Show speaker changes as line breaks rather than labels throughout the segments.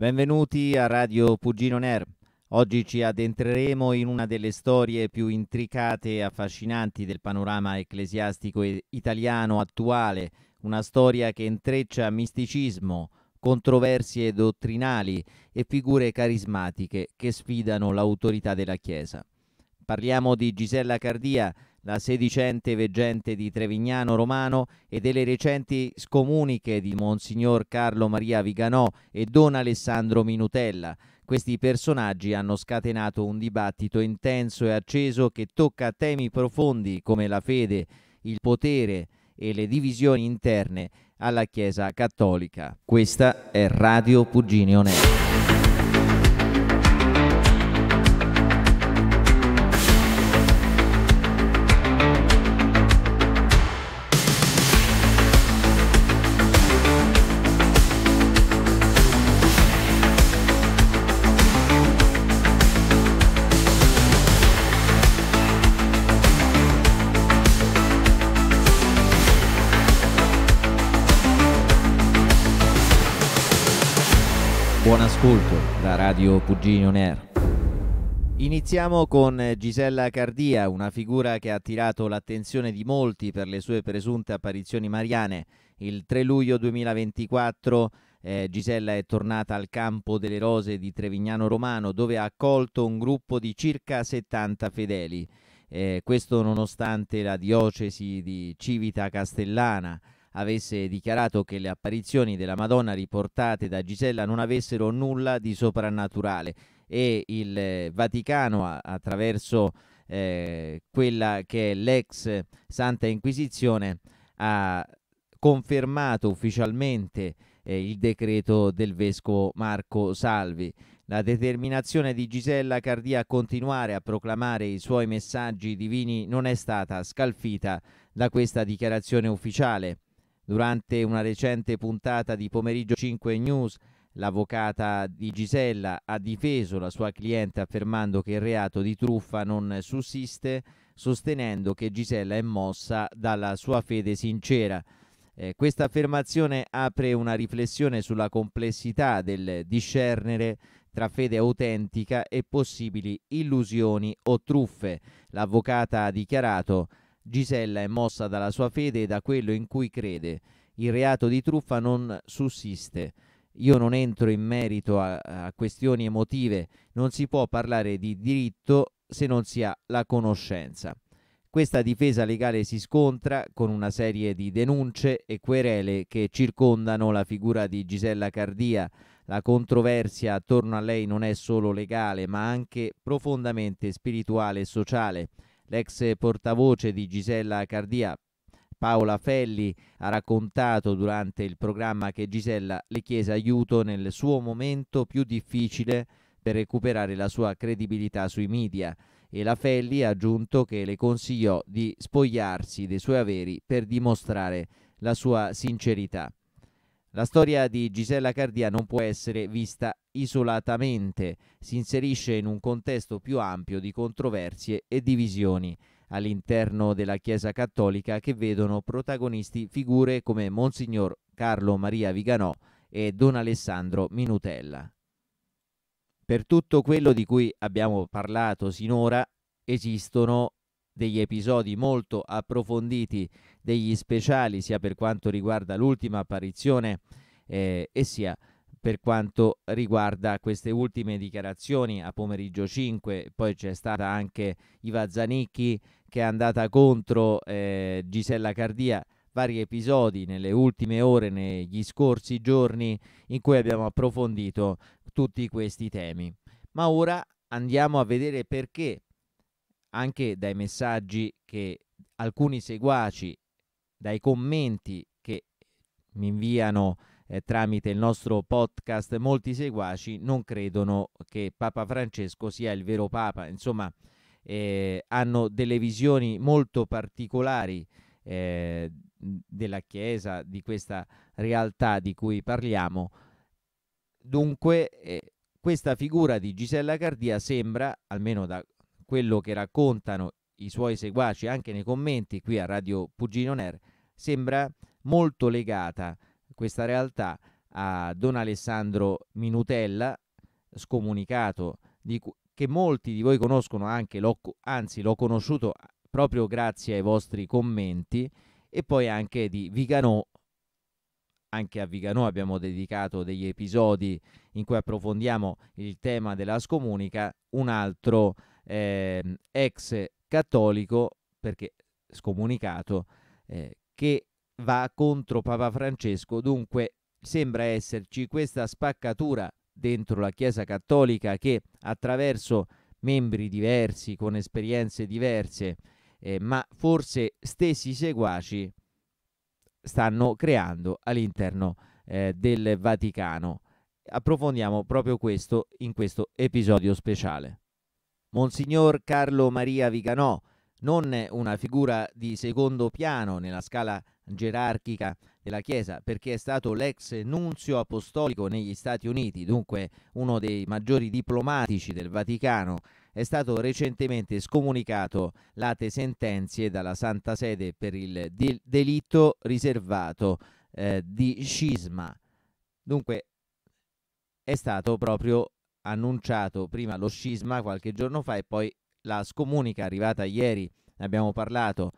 Benvenuti a Radio Pugino Ner. Oggi ci addentreremo in una delle storie più intricate e affascinanti del panorama ecclesiastico italiano attuale, una storia che intreccia misticismo, controversie dottrinali e figure carismatiche che sfidano l'autorità della Chiesa. Parliamo di Gisella Cardia, la sedicente veggente di Trevignano Romano e delle recenti scomuniche di Monsignor Carlo Maria Viganò e Don Alessandro Minutella. Questi personaggi hanno scatenato un dibattito intenso e acceso che tocca temi profondi come la fede, il potere e le divisioni interne alla Chiesa Cattolica. Questa è Radio Puginio Nero. Buon ascolto da Radio Puginio Nero. Iniziamo con Gisella Cardia, una figura che ha attirato l'attenzione di molti per le sue presunte apparizioni mariane. Il 3 luglio 2024 eh, Gisella è tornata al campo delle rose di Trevignano Romano dove ha accolto un gruppo di circa 70 fedeli. Eh, questo nonostante la diocesi di Civita Castellana avesse dichiarato che le apparizioni della Madonna riportate da Gisella non avessero nulla di soprannaturale e il eh, Vaticano attraverso eh, quella che è l'ex Santa Inquisizione ha confermato ufficialmente eh, il decreto del vescovo Marco Salvi. La determinazione di Gisella Cardia a continuare a proclamare i suoi messaggi divini non è stata scalfita da questa dichiarazione ufficiale. Durante una recente puntata di Pomeriggio 5 News, l'avvocata di Gisella ha difeso la sua cliente affermando che il reato di truffa non sussiste, sostenendo che Gisella è mossa dalla sua fede sincera. Eh, questa affermazione apre una riflessione sulla complessità del discernere tra fede autentica e possibili illusioni o truffe. L'avvocata ha dichiarato Gisella è mossa dalla sua fede e da quello in cui crede. Il reato di truffa non sussiste. Io non entro in merito a, a questioni emotive, non si può parlare di diritto se non si ha la conoscenza. Questa difesa legale si scontra con una serie di denunce e querele che circondano la figura di Gisella Cardia. La controversia attorno a lei non è solo legale, ma anche profondamente spirituale e sociale. L'ex portavoce di Gisella Cardia, Paola Felli, ha raccontato durante il programma che Gisella le chiese aiuto nel suo momento più difficile per recuperare la sua credibilità sui media e la Felli ha aggiunto che le consigliò di spogliarsi dei suoi averi per dimostrare la sua sincerità. La storia di Gisella Cardia non può essere vista isolatamente, si inserisce in un contesto più ampio di controversie e divisioni all'interno della Chiesa Cattolica che vedono protagonisti figure come Monsignor Carlo Maria Viganò e Don Alessandro Minutella. Per tutto quello di cui abbiamo parlato sinora esistono degli episodi molto approfonditi degli speciali, sia per quanto riguarda l'ultima apparizione eh, e sia per quanto riguarda queste ultime dichiarazioni a pomeriggio 5. Poi c'è stata anche Iva Zanicchi che è andata contro eh, Gisella Cardia vari episodi nelle ultime ore, negli scorsi giorni, in cui abbiamo approfondito tutti questi temi. Ma ora andiamo a vedere perché anche dai messaggi che alcuni seguaci, dai commenti che mi inviano eh, tramite il nostro podcast, molti seguaci non credono che Papa Francesco sia il vero Papa. Insomma, eh, hanno delle visioni molto particolari eh, della Chiesa, di questa realtà di cui parliamo. Dunque, eh, questa figura di Gisella Cardia sembra, almeno da quello che raccontano i suoi seguaci anche nei commenti qui a Radio Pugino Ner, sembra molto legata questa realtà a Don Alessandro Minutella, scomunicato, di, che molti di voi conoscono anche, l'ho, anzi l'ho conosciuto proprio grazie ai vostri commenti, e poi anche di Viganò. Anche a Viganò abbiamo dedicato degli episodi in cui approfondiamo il tema della scomunica, un altro eh, ex cattolico, perché scomunicato, eh, che va contro Papa Francesco, dunque sembra esserci questa spaccatura dentro la Chiesa cattolica che attraverso membri diversi, con esperienze diverse, eh, ma forse stessi seguaci, stanno creando all'interno eh, del Vaticano. Approfondiamo proprio questo in questo episodio speciale. Monsignor Carlo Maria Viganò, non una figura di secondo piano nella scala gerarchica della Chiesa, perché è stato l'ex nunzio apostolico negli Stati Uniti, dunque uno dei maggiori diplomatici del Vaticano, è stato recentemente scomunicato late sentenze dalla Santa Sede per il delitto riservato eh, di scisma. Dunque è stato proprio annunciato prima lo scisma qualche giorno fa e poi la scomunica arrivata ieri, ne abbiamo parlato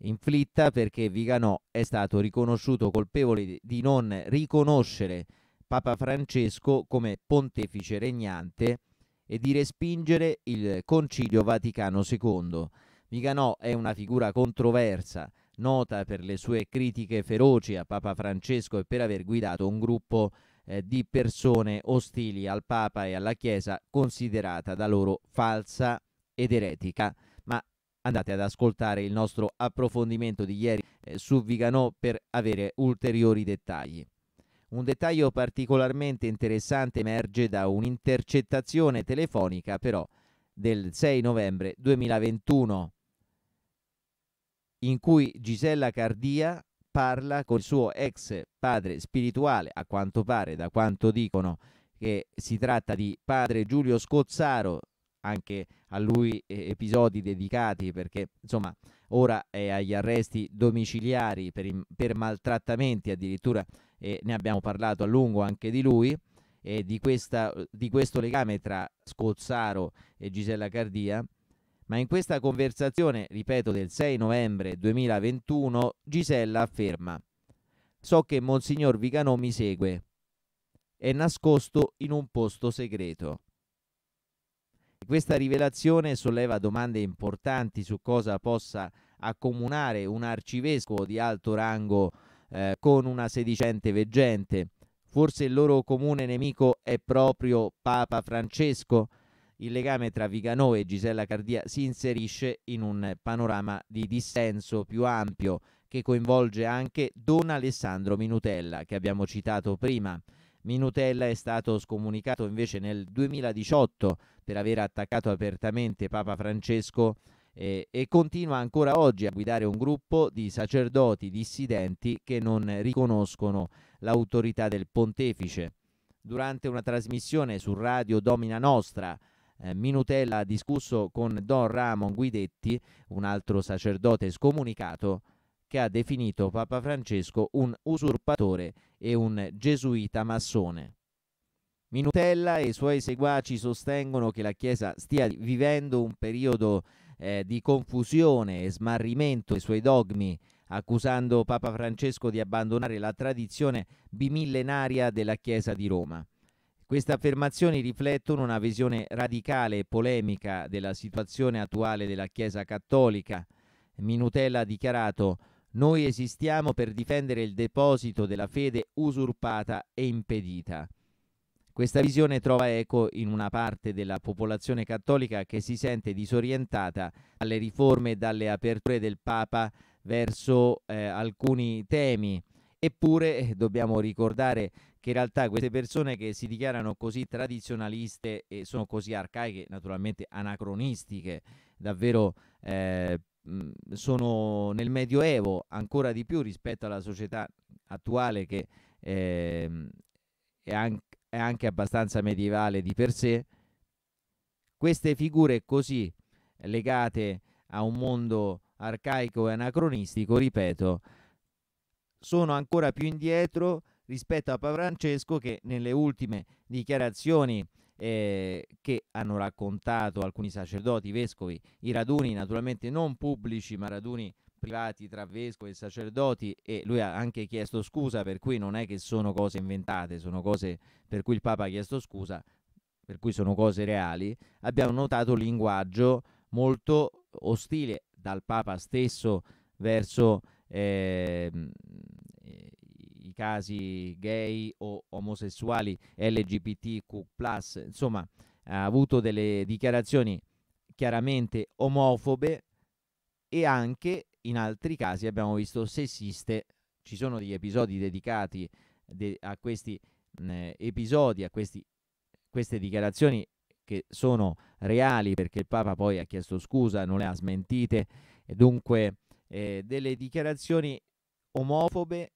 in perché Viganò è stato riconosciuto colpevole di non riconoscere Papa Francesco come pontefice regnante e di respingere il Concilio Vaticano II. Viganò è una figura controversa, nota per le sue critiche feroci a Papa Francesco e per aver guidato un gruppo eh, di persone ostili al Papa e alla Chiesa considerata da loro falsa ed eretica. Ma andate ad ascoltare il nostro approfondimento di ieri eh, su Viganò per avere ulteriori dettagli. Un dettaglio particolarmente interessante emerge da un'intercettazione telefonica però del 6 novembre 2021 in cui Gisella Cardia parla col suo ex padre spirituale, a quanto pare, da quanto dicono che si tratta di padre Giulio Scozzaro, anche a lui eh, episodi dedicati perché insomma ora è agli arresti domiciliari per, per maltrattamenti addirittura eh, ne abbiamo parlato a lungo anche di lui e di, questa, di questo legame tra Scozzaro e Gisella Cardia ma in questa conversazione, ripeto, del 6 novembre 2021, Gisella afferma So che Monsignor Viganò mi segue. È nascosto in un posto segreto. Questa rivelazione solleva domande importanti su cosa possa accomunare un arcivescovo di alto rango eh, con una sedicente veggente. Forse il loro comune nemico è proprio Papa Francesco? il legame tra Viganò e Gisella Cardia si inserisce in un panorama di dissenso più ampio che coinvolge anche Don Alessandro Minutella, che abbiamo citato prima. Minutella è stato scomunicato invece nel 2018 per aver attaccato apertamente Papa Francesco eh, e continua ancora oggi a guidare un gruppo di sacerdoti dissidenti che non riconoscono l'autorità del pontefice. Durante una trasmissione su Radio Domina Nostra, eh, Minutella ha discusso con Don Ramon Guidetti, un altro sacerdote scomunicato, che ha definito Papa Francesco un usurpatore e un gesuita massone. Minutella e i suoi seguaci sostengono che la Chiesa stia vivendo un periodo eh, di confusione e smarrimento dei suoi dogmi, accusando Papa Francesco di abbandonare la tradizione bimillenaria della Chiesa di Roma. Queste affermazioni riflettono una visione radicale e polemica della situazione attuale della Chiesa cattolica. Minutella ha dichiarato noi esistiamo per difendere il deposito della fede usurpata e impedita. Questa visione trova eco in una parte della popolazione cattolica che si sente disorientata dalle riforme e dalle aperture del Papa verso eh, alcuni temi. Eppure eh, dobbiamo ricordare che in realtà queste persone che si dichiarano così tradizionaliste e sono così arcaiche, naturalmente anacronistiche, davvero eh, sono nel Medioevo ancora di più rispetto alla società attuale che eh, è, anche, è anche abbastanza medievale di per sé, queste figure così legate a un mondo arcaico e anacronistico, ripeto, sono ancora più indietro rispetto a Papa Francesco che nelle ultime dichiarazioni eh, che hanno raccontato alcuni sacerdoti, vescovi, i raduni naturalmente non pubblici ma raduni privati tra vescovi e sacerdoti e lui ha anche chiesto scusa per cui non è che sono cose inventate, sono cose per cui il Papa ha chiesto scusa, per cui sono cose reali, abbiamo notato un linguaggio molto ostile dal Papa stesso verso eh, casi gay o omosessuali LGBTQ, insomma ha avuto delle dichiarazioni chiaramente omofobe e anche in altri casi abbiamo visto sessiste. Ci sono degli episodi dedicati de a questi mh, episodi, a questi, queste dichiarazioni che sono reali perché il Papa poi ha chiesto scusa, non le ha smentite, dunque eh, delle dichiarazioni omofobe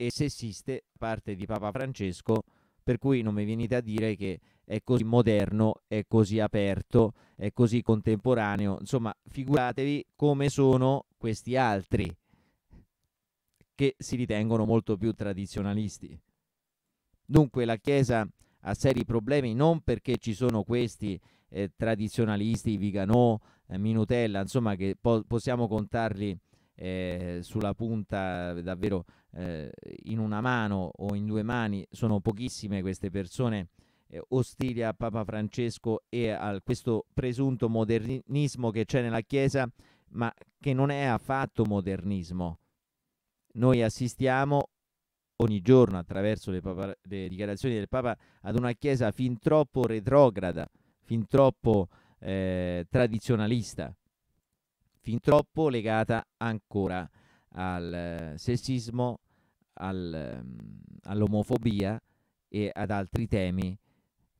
e sessiste da parte di Papa Francesco, per cui non mi venite a dire che è così moderno, è così aperto, è così contemporaneo. Insomma, figuratevi come sono questi altri che si ritengono molto più tradizionalisti. Dunque la Chiesa ha seri problemi non perché ci sono questi eh, tradizionalisti, Viganò, eh, Minutella, insomma che po possiamo contarli eh, sulla punta davvero eh, in una mano o in due mani, sono pochissime queste persone eh, ostili a Papa Francesco e a questo presunto modernismo che c'è nella Chiesa, ma che non è affatto modernismo. Noi assistiamo ogni giorno attraverso le, papa, le dichiarazioni del Papa ad una Chiesa fin troppo retrograda, fin troppo eh, tradizionalista, fin troppo legata ancora al eh, sessismo, al, ehm, all'omofobia e ad altri temi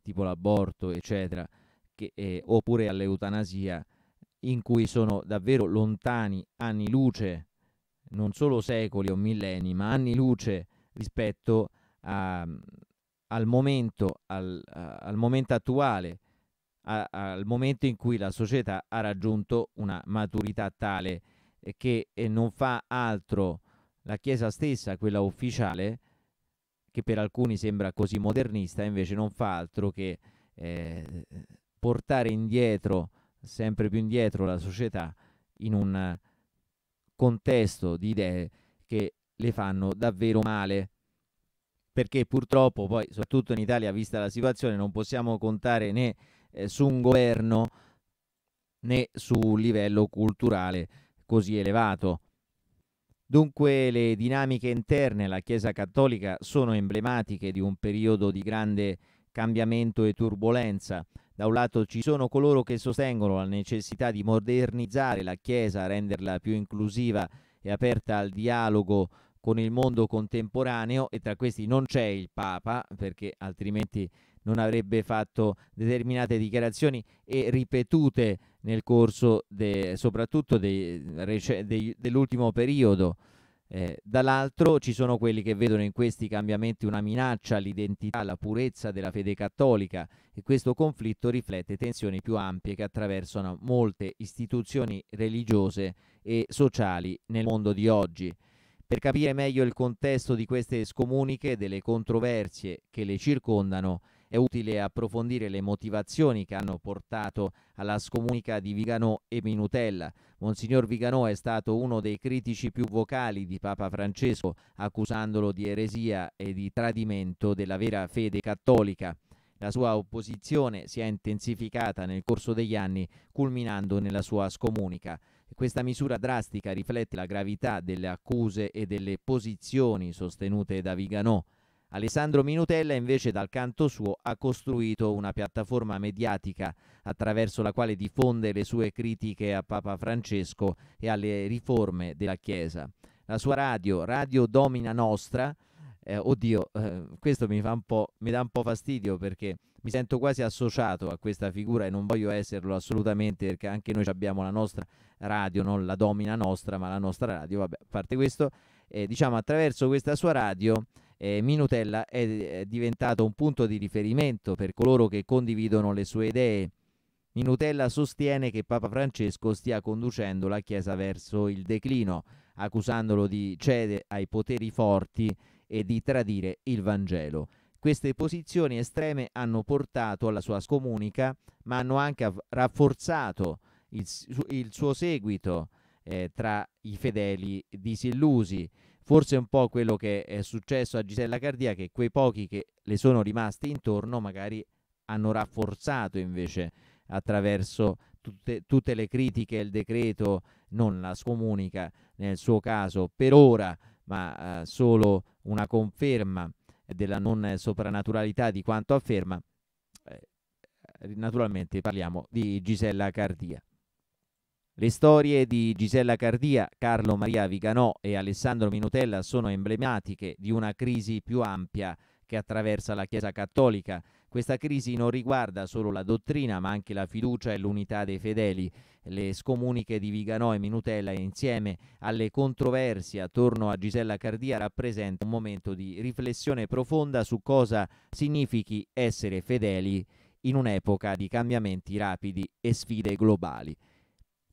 tipo l'aborto, eccetera, che, eh, oppure all'eutanasia, in cui sono davvero lontani anni luce, non solo secoli o millenni, ma anni luce rispetto a, al, momento, al, a, al momento attuale, a, al momento in cui la società ha raggiunto una maturità tale che non fa altro la Chiesa stessa, quella ufficiale, che per alcuni sembra così modernista, invece non fa altro che eh, portare indietro, sempre più indietro, la società in un contesto di idee che le fanno davvero male. Perché purtroppo poi, soprattutto in Italia, vista la situazione, non possiamo contare né eh, su un governo né sul livello culturale così elevato. Dunque le dinamiche interne alla Chiesa Cattolica sono emblematiche di un periodo di grande cambiamento e turbolenza. Da un lato ci sono coloro che sostengono la necessità di modernizzare la Chiesa, renderla più inclusiva e aperta al dialogo con il mondo contemporaneo e tra questi non c'è il Papa perché altrimenti non avrebbe fatto determinate dichiarazioni e ripetute nel corso de, soprattutto de, de, dell'ultimo periodo. Eh, dall'altro ci sono quelli che vedono in questi cambiamenti una minaccia all'identità, alla purezza della fede cattolica e questo conflitto riflette tensioni più ampie che attraversano molte istituzioni religiose e sociali nel mondo di oggi. Per capire meglio il contesto di queste scomuniche e delle controversie che le circondano, è utile approfondire le motivazioni che hanno portato alla scomunica di Viganò e Minutella. Monsignor Viganò è stato uno dei critici più vocali di Papa Francesco, accusandolo di eresia e di tradimento della vera fede cattolica. La sua opposizione si è intensificata nel corso degli anni, culminando nella sua scomunica. Questa misura drastica riflette la gravità delle accuse e delle posizioni sostenute da Viganò. Alessandro Minutella invece dal canto suo ha costruito una piattaforma mediatica attraverso la quale diffonde le sue critiche a Papa Francesco e alle riforme della Chiesa. La sua radio, Radio Domina Nostra, eh, oddio, eh, questo mi, mi dà un po' fastidio perché mi sento quasi associato a questa figura e non voglio esserlo assolutamente perché anche noi abbiamo la nostra radio, non la domina nostra, ma la nostra radio, vabbè, a parte questo, eh, diciamo attraverso questa sua radio eh, Minutella è, è diventato un punto di riferimento per coloro che condividono le sue idee. Minutella sostiene che Papa Francesco stia conducendo la Chiesa verso il declino, accusandolo di cedere ai poteri forti e di tradire il Vangelo. Queste posizioni estreme hanno portato alla sua scomunica, ma hanno anche rafforzato il, il suo seguito eh, tra i fedeli disillusi. Forse è un po' quello che è successo a Gisella Cardia, che quei pochi che le sono rimasti intorno magari hanno rafforzato invece attraverso tutte, tutte le critiche il decreto non la scomunica nel suo caso per ora, ma eh, solo una conferma della non soprannaturalità di quanto afferma. Eh, naturalmente parliamo di Gisella Cardia. Le storie di Gisella Cardia, Carlo Maria Viganò e Alessandro Minutella sono emblematiche di una crisi più ampia che attraversa la Chiesa Cattolica. Questa crisi non riguarda solo la dottrina, ma anche la fiducia e l'unità dei fedeli. Le scomuniche di Viganò e Minutella, insieme alle controversie attorno a Gisella Cardia, rappresentano un momento di riflessione profonda su cosa significhi essere fedeli in un'epoca di cambiamenti rapidi e sfide globali.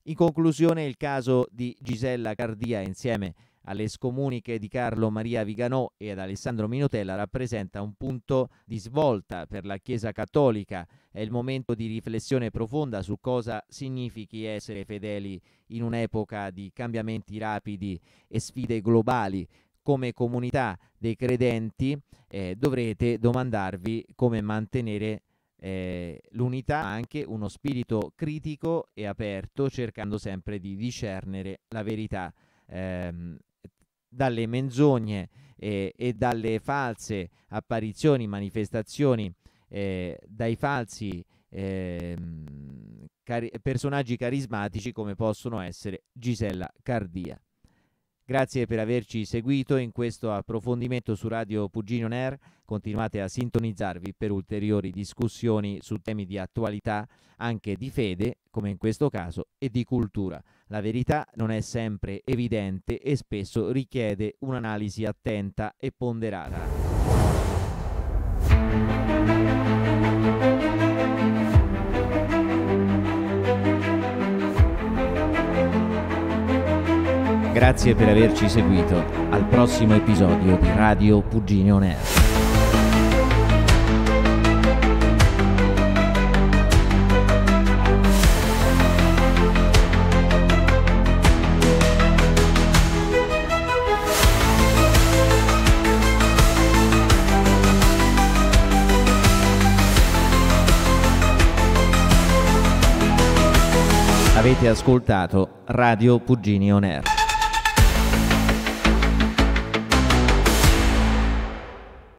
In conclusione il caso di Gisella Cardia insieme alle scomuniche di Carlo Maria Viganò e ad Alessandro Minotella rappresenta un punto di svolta per la Chiesa Cattolica. È il momento di riflessione profonda su cosa significhi essere fedeli in un'epoca di cambiamenti rapidi e sfide globali. Come comunità dei credenti eh, dovrete domandarvi come mantenere eh, l'unità, ma anche uno spirito critico e aperto, cercando sempre di discernere la verità ehm, dalle menzogne eh, e dalle false apparizioni, manifestazioni, eh, dai falsi ehm, cari personaggi carismatici come possono essere Gisella Cardia. Grazie per averci seguito in questo approfondimento su Radio Pugino Nair. Continuate a sintonizzarvi per ulteriori discussioni su temi di attualità, anche di fede, come in questo caso, e di cultura. La verità non è sempre evidente e spesso richiede un'analisi attenta e ponderata. Grazie per averci seguito. Al prossimo episodio di Radio Pugini On Avete ascoltato Radio Pugini On Air.